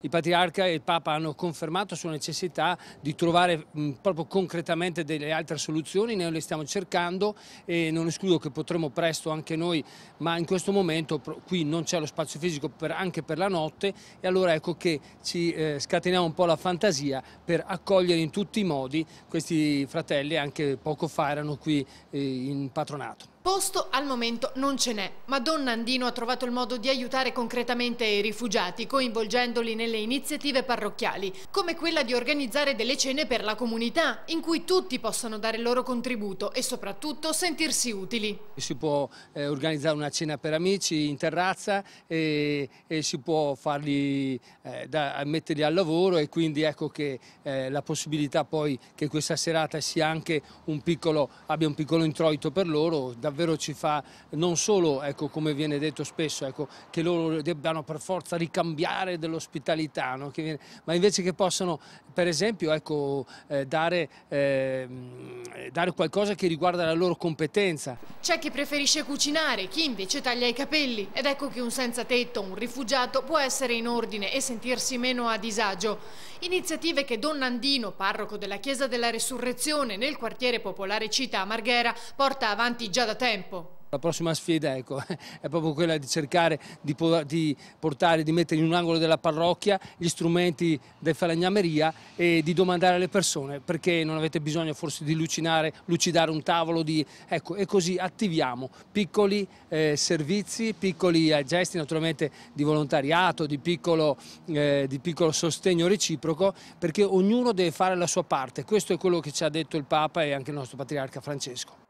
Il patriarca e il papa hanno confermato sulla necessità di trovare mh, proprio concretamente delle altre soluzioni, noi le stiamo cercando e non escludo che potremo presto anche noi, ma in questo momento qui non c'è lo spazio fisico per, anche per la notte e allora ecco che ci eh, scateniamo un po' la fantasia per accogliere in tutti i modi questi fratelli, anche poco fa erano qui eh, in patronato. Posto al momento non ce n'è, ma Don Nandino ha trovato il modo di aiutare concretamente i rifugiati, coinvolgendoli nelle iniziative parrocchiali, come quella di organizzare delle cene per la comunità, in cui tutti possano dare il loro contributo e soprattutto sentirsi utili. Si può eh, organizzare una cena per amici in terrazza e, e si può farli, eh, da, metterli al lavoro e quindi ecco che eh, la possibilità poi che questa serata sia anche un piccolo, abbia un piccolo introito per loro, davvero davvero ci fa non solo, ecco, come viene detto spesso, ecco, che loro debbano per forza ricambiare dell'ospitalità, no? ma invece che possano per esempio ecco, eh, dare, eh, dare qualcosa che riguarda la loro competenza. C'è chi preferisce cucinare, chi invece taglia i capelli ed ecco che un senza tetto, un rifugiato può essere in ordine e sentirsi meno a disagio. Iniziative che Don Nandino, parroco della Chiesa della Resurrezione nel quartiere popolare Città Marghera, porta avanti già da tempo tempo. La prossima sfida ecco, è proprio quella di cercare di, di, portare, di mettere in un angolo della parrocchia gli strumenti del falegnameria e di domandare alle persone perché non avete bisogno forse di lucinare, lucidare un tavolo di, ecco, e così attiviamo piccoli eh, servizi, piccoli gesti naturalmente di volontariato, di piccolo, eh, di piccolo sostegno reciproco perché ognuno deve fare la sua parte, questo è quello che ci ha detto il Papa e anche il nostro patriarca Francesco.